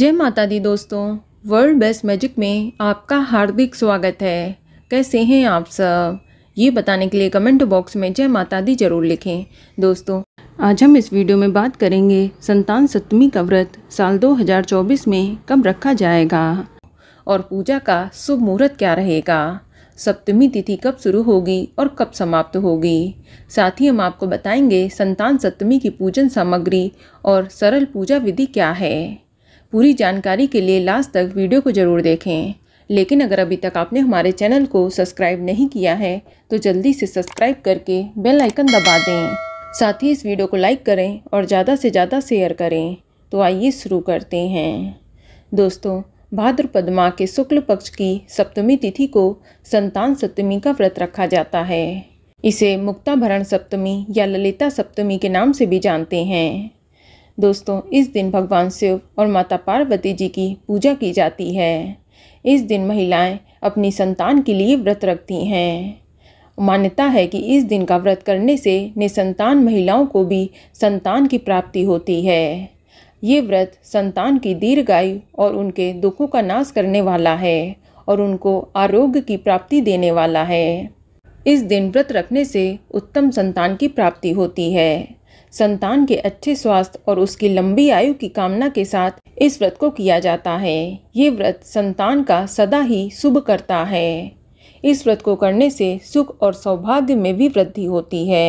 जय माता दी दोस्तों वर्ल्ड बेस्ट मैजिक में आपका हार्दिक स्वागत है कैसे हैं आप सब ये बताने के लिए कमेंट बॉक्स में जय माता दी जरूर लिखें दोस्तों आज हम इस वीडियो में बात करेंगे संतान सप्तमी का व्रत साल 2024 में कब रखा जाएगा और पूजा का शुभ मुहूर्त क्या रहेगा सप्तमी तिथि कब शुरू होगी और कब समाप्त होगी साथ ही हम आपको बताएंगे संतान सप्तमी की पूजन सामग्री और सरल पूजा विधि क्या है पूरी जानकारी के लिए लास्ट तक वीडियो को ज़रूर देखें लेकिन अगर अभी तक आपने हमारे चैनल को सब्सक्राइब नहीं किया है तो जल्दी से सब्सक्राइब करके बेल आइकन दबा दें साथ ही इस वीडियो को लाइक करें और ज़्यादा से ज़्यादा शेयर करें तो आइए शुरू करते हैं दोस्तों भाद्रपद माह के शुक्ल पक्ष की सप्तमी तिथि को संतान सप्तमी का व्रत रखा जाता है इसे मुक्ताभरण सप्तमी या ललिता सप्तमी के नाम से भी जानते हैं दोस्तों इस दिन भगवान शिव और माता पार्वती जी की पूजा की जाती है इस दिन महिलाएं अपनी संतान के लिए व्रत रखती हैं मान्यता है कि इस दिन का व्रत करने से निसंतान महिलाओं को भी संतान की प्राप्ति होती है ये व्रत संतान की दीर्घायु और उनके दुखों का नाश करने वाला है और उनको आरोग्य की प्राप्ति देने वाला है इस दिन व्रत रखने से उत्तम संतान की प्राप्ति होती है संतान के अच्छे स्वास्थ्य और उसकी लंबी आयु की कामना के साथ इस व्रत को किया जाता है ये व्रत संतान का सदा ही शुभ करता है इस व्रत को करने से सुख और सौभाग्य में भी वृद्धि होती है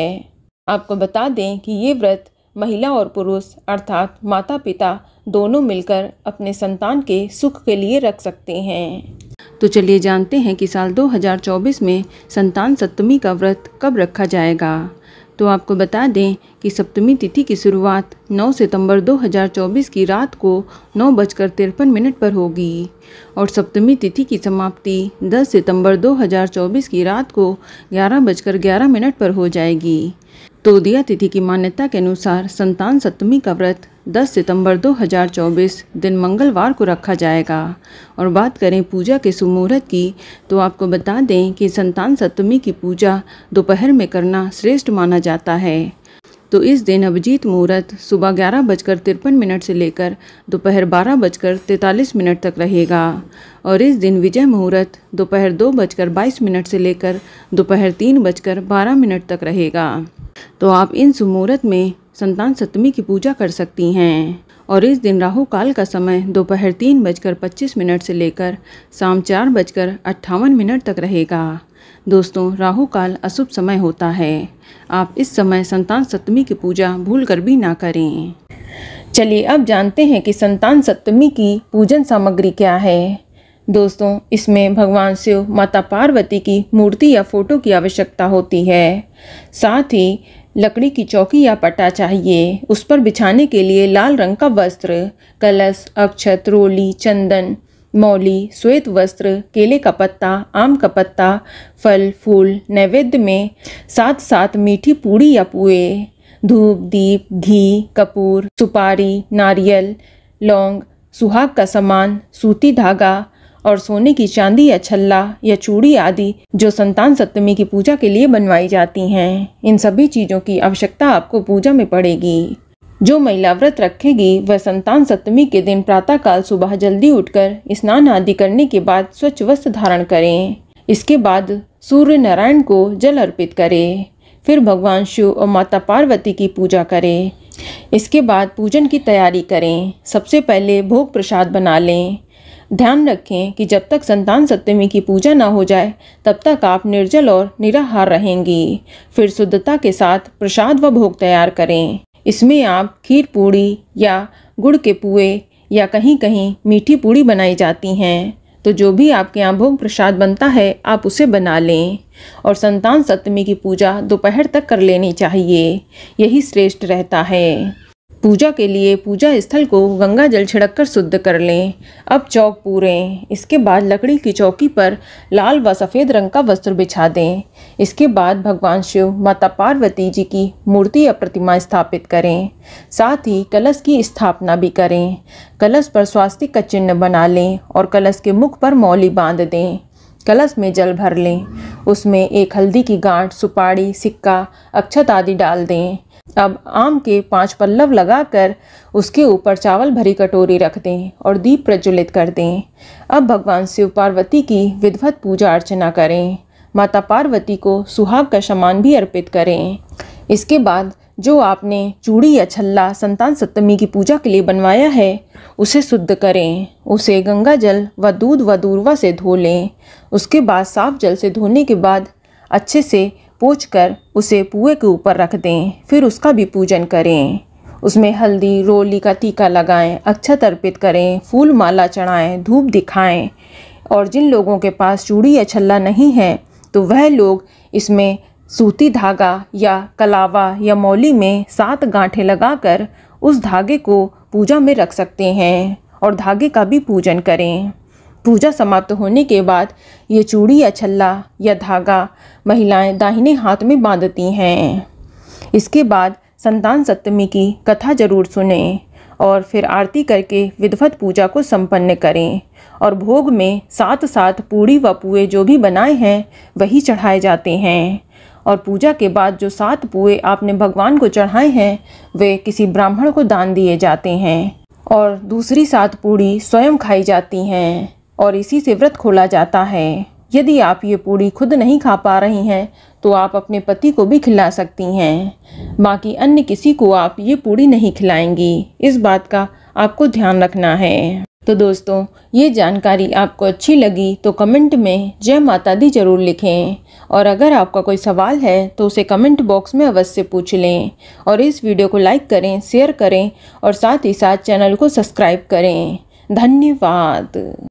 आपको बता दें कि ये व्रत महिला और पुरुष अर्थात माता पिता दोनों मिलकर अपने संतान के सुख के लिए रख सकते हैं तो चलिए जानते हैं कि साल 2024 में संतान सप्तमी का व्रत कब रखा जाएगा तो आपको बता दें कि सप्तमी तिथि की शुरुआत 9 सितंबर 2024 की रात को नौ बजकर तिरपन मिनट पर होगी और सप्तमी तिथि की समाप्ति 10 सितंबर 2024 की रात को ग्यारह बजकर ग्यारह मिनट पर हो जाएगी तो दिया तिथि की मान्यता के अनुसार संतान सप्तमी का व्रत 10 सितंबर 2024 दिन मंगलवार को रखा जाएगा और बात करें पूजा के सुमूहत की तो आपको बता दें कि संतान सप्तमी की पूजा दोपहर में करना श्रेष्ठ माना जाता है तो इस दिन अभिजीत मुहूर्त सुबह ग्यारह बजकर तिरपन मिनट से लेकर दोपहर बारह बजकर तैंतालीस मिनट तक रहेगा और इस दिन विजय मुहूर्त दोपहर दो बजकर बाईस मिनट से लेकर दोपहर तीन बजकर बारह मिनट तक रहेगा तो आप इन मुहूर्त में संतान सप्तमी की पूजा कर सकती हैं और इस दिन राहु काल का समय दोपहर तीन बजकर पच्चीस मिनट से लेकर शाम चार बजकर अट्ठावन मिनट तक रहेगा दोस्तों राहु काल अशुभ समय होता है आप इस समय संतान सप्तमी की पूजा भूल कर भी ना करें चलिए अब जानते हैं कि संतान सप्तमी की पूजन सामग्री क्या है दोस्तों इसमें भगवान शिव माता पार्वती की मूर्ति या फोटो की आवश्यकता होती है साथ ही लकड़ी की चौकी या पट्टा चाहिए उस पर बिछाने के लिए लाल रंग का वस्त्र कलश अक्षत रोली चंदन मौली श्वेत वस्त्र केले का पत्ता आम का पत्ता फल फूल नैवेद्य में साथ साथ मीठी पूड़ी या पुए धूप दीप घी कपूर सुपारी नारियल लौंग सुहाग का सामान सूती धागा और सोने की चांदी या छल्ला या चूड़ी आदि जो संतान सप्तमी की पूजा के लिए बनवाई जाती हैं इन सभी चीज़ों की आवश्यकता आपको पूजा में पड़ेगी जो महिला व्रत रखेगी वह संतान सप्तमी के दिन प्रातःकाल सुबह जल्दी उठकर स्नान आदि करने के बाद स्वच्छ वस्त्र धारण करें इसके बाद सूर्य नारायण को जल अर्पित करें फिर भगवान शिव और माता पार्वती की पूजा करें इसके बाद पूजन की तैयारी करें सबसे पहले भोग प्रसाद बना लें ध्यान रखें कि जब तक संतान सप्तमी की पूजा ना हो जाए तब तक आप निर्जल और निराहार रहेंगी फिर शुद्धता के साथ प्रसाद व भोग तैयार करें इसमें आप खीर पूड़ी या गुड़ के पुए या कहीं कहीं मीठी पूड़ी बनाई जाती हैं तो जो भी आपके यहाँ भोग प्रसाद बनता है आप उसे बना लें और संतान सप्तमी की पूजा दोपहर तक कर लेनी चाहिए यही श्रेष्ठ रहता है पूजा के लिए पूजा स्थल को गंगा जल छिड़क कर शुद्ध कर लें अब चौक पूरें इसके बाद लकड़ी की चौकी पर लाल व सफ़ेद रंग का वस्त्र बिछा दें इसके बाद भगवान शिव माता पार्वती जी की मूर्ति या प्रतिमा स्थापित करें साथ ही कलश की स्थापना भी करें कलश पर स्वास्तिक का चिन्ह बना लें और कलश के मुख पर मौली बांध दें कलश में जल भर लें उसमें एक हल्दी की गांठ सुपारी सिक्का अक्षत आदि डाल दें अब आम के पांच पल्लव लगाकर उसके ऊपर चावल भरी कटोरी रख दें और दीप प्रज्वलित कर दें अब भगवान शिव पार्वती की विधवत पूजा अर्चना करें माता पार्वती को सुहाग का सम्मान भी अर्पित करें इसके बाद जो आपने चूड़ी या छल्ला संतान सप्तमी की पूजा के लिए बनवाया है उसे शुद्ध करें उसे गंगा जल व दूध व दूरवा से धो लें उसके बाद साफ जल से धोने के बाद अच्छे से कर उसे पुए के ऊपर रख दें फिर उसका भी पूजन करें उसमें हल्दी रोली का टीका लगाएं अक्षत अर्पित करें फूल माला चढ़ाएं धूप दिखाएं और जिन लोगों के पास चूड़ी या छल्ला नहीं है तो वह लोग इसमें सूती धागा या कलावा या मौली में सात गांठें लगाकर उस धागे को पूजा में रख सकते हैं और धागे का भी पूजन करें पूजा समाप्त होने के बाद ये चूड़ी या छल्ला या धागा महिलाएं दाहिने हाथ में बांधती हैं इसके बाद संतान सप्तमी की कथा जरूर सुने और फिर आरती करके विधवत पूजा को संपन्न करें और भोग में साथ साथ पूड़ी व पुए जो भी बनाए हैं वही चढ़ाए जाते हैं और पूजा के बाद जो सात पुए आपने भगवान को चढ़ाए हैं वे किसी ब्राह्मण को दान दिए जाते हैं और दूसरी सात पूड़ी स्वयं खाई जाती हैं और इसी से व्रत खोला जाता है यदि आप ये पूड़ी खुद नहीं खा पा रही हैं तो आप अपने पति को भी खिला सकती हैं बाकी अन्य किसी को आप ये पूड़ी नहीं खिलाएंगी इस बात का आपको ध्यान रखना है तो दोस्तों ये जानकारी आपको अच्छी लगी तो कमेंट में जय माता दी ज़रूर लिखें और अगर आपका कोई सवाल है तो उसे कमेंट बॉक्स में अवश्य पूछ लें और इस वीडियो को लाइक करें शेयर करें और साथ ही साथ चैनल को सब्सक्राइब करें धन्यवाद